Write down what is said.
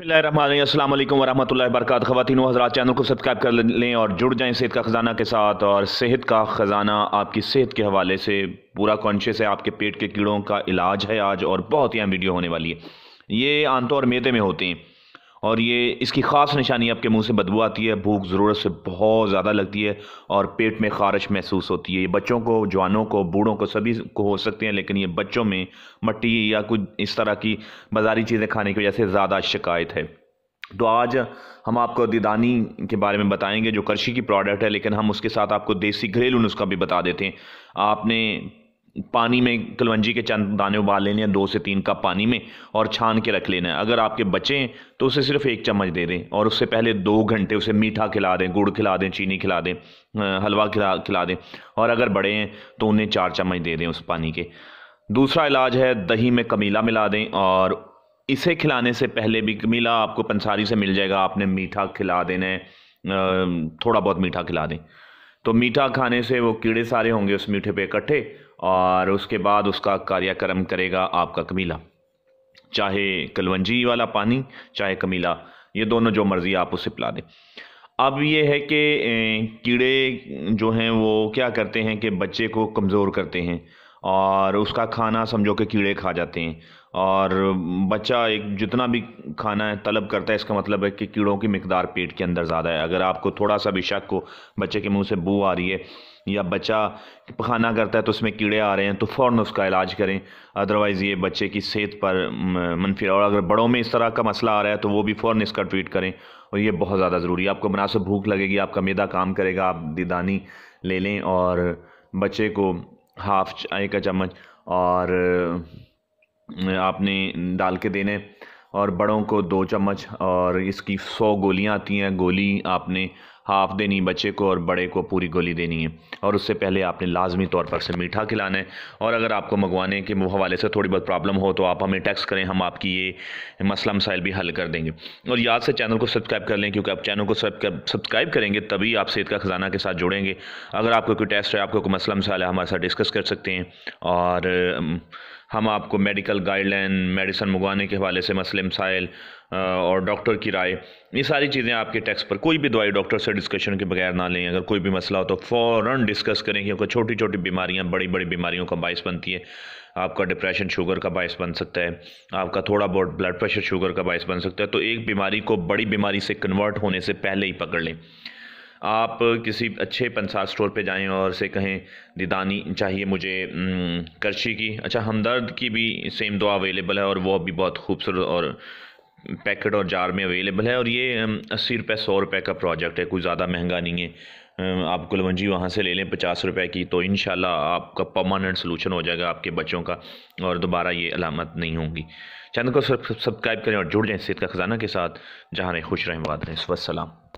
अल्लाम वरम वरक खातिन हज़रा चैनल को सब्सक्राइब कर लें और जुड़ जाएं सेहत का ख़जाना के साथ और सेहत का ख़जाना आपकी सेहत के हवाले से पूरा कॉन्शियस है आपके पेट के कीड़ों का इलाज है आज और बहुत ही अहम वीडियो होने वाली है ये आमतौर मेदे में होते हैं और ये इसकी ख़ास निशानी आपके मुंह से बदबू आती है भूख ज़रूरत से बहुत ज़्यादा लगती है और पेट में खारश महसूस होती है ये बच्चों को जवानों को बूढ़ों को सभी को हो सकते हैं लेकिन ये बच्चों में मट्टी या कुछ इस तरह की बाजारी चीज़ें खाने की वजह से ज़्यादा शिकायत है तो आज हम आपको दीदानी के बारे में बताएंगे जो कृषि की प्रोडक्ट है लेकिन हम उसके साथ आपको देसी घरेलू नुस्खा भी बता देते हैं आपने पानी में कलवंजी के चंद दाने उबाल लेने हैं दो से तीन कप पानी में और छान के रख लेना है अगर आपके बच्चे हैं तो उसे सिर्फ एक चम्मच दे दें और उससे पहले दो घंटे उसे मीठा खिला दें गुड़ खिला दें चीनी खिला दें हलवा खिला खिला दें और अगर बड़े हैं तो उन्हें चार चम्मच दे दें उस पानी के दूसरा इलाज है दही में कमीला मिला दें और इसे खिलाने से पहले भी कमीला आपको पंसारी से मिल जाएगा आपने मीठा खिला देना है थोड़ा बहुत मीठा खिला दें तो मीठा खाने से वो कीड़े सारे होंगे उस मीठे पे इकट्ठे और उसके बाद उसका कार्यक्रम करेगा आपका कमीला चाहे कलवंजी वाला पानी चाहे कमीला ये दोनों जो मर्ज़ी आप उसे पिला दें अब ये है कि कीड़े जो हैं वो क्या करते हैं कि बच्चे को कमज़ोर करते हैं और उसका खाना समझो कि कीड़े खा जाते हैं और बच्चा एक जितना भी खाना है तलब करता है इसका मतलब है कि कीड़ों की मकदार पेट के अंदर ज़्यादा है अगर आपको थोड़ा सा भी शक हो बच्चे के मुंह से बू आ रही है या बच्चा पखाना करता है तो उसमें कीड़े आ रहे हैं तो फ़ौर उसका इलाज करें अदरवाइज़ ये बच्चे की सेहत पर मनफी और अगर बड़ों में इस तरह का मसला आ रहा है तो वो भी फ़ौर इसका ट्रीट करें और ये बहुत ज़्यादा ज़रूरी है आपको मुनासब भूख लगेगी आपका मैदा काम करेगा आप दीदानी ले लें और बच्चे को हाफ चाय का चम्मच और आपने डाल के देने और बड़ों को दो चम्मच और इसकी सौ गोलियां आती हैं गोली आपने हाफ देनी बच्चे को और बड़े को पूरी गोली देनी है और उससे पहले आपने लाजमी तौर पर से मीठा खिलाना है और अगर आपको मंगवाने के हवाले से थोड़ी बहुत प्रॉब्लम हो तो आप हमें टैक्स करें हम आपकी ये मसला मसाइल भी हल कर देंगे और याद से चैनल को सब्सक्राइब कर लें क्योंकि आप चैनल को सब्सक्राइब करेंगे तभी आप सेहत का ख़जाना के साथ जुड़ेंगे अगर आपको कोई टेस्ट है आपको कोई मसला मसाला हमारे साथ डिस्कस कर सकते हैं और हम आपको मेडिकल गाइडलाइन मेडिसन मंगवाने के हवाले से मसले मसाइल और डॉक्टर की राय ये सारी चीज़ें आपके टैक्स पर कोई भी दवाई डॉक्टर से डिस्कशन के बगैर ना लें अगर कोई भी मसला हो तो फ़ौर डिस्कस करें क्योंकि छोटी छोटी बीमारियाँ बड़ी बड़ी बीमारियों का बायस बनती है आपका डिप्रेशन शुगर का बायस बन सकता है आपका थोड़ा बहुत ब्लड प्रेशर शुगर का बायस बन सकता है तो एक बीमारी को बड़ी बीमारी से कन्वर्ट होने से पहले ही पकड़ लें आप किसी अच्छे पंसार स्टोर पे जाएं और से कहें दीदानी चाहिए मुझे करछी की अच्छा हमदर्द की भी सेम दो अवेलेबल है और वो भी बहुत खूबसूरत और पैकेट और जार में अवेलेबल है और ये अस्सी रुपये सौ रुपये का प्रोजेक्ट है कोई ज़्यादा महंगा नहीं है आप गुलवंजी वहाँ से ले लें पचास रुपए की तो इन आपका परमानेंट सलूशन हो जाएगा आपके बच्चों का और दोबारा ये अलामत नहीं होंगी चैनल को सब्सक्राइब करें और जुड़ जाएं सेहत का ख़जाना के साथ जहाँ रहें खुश रहें वाद रहें वसलम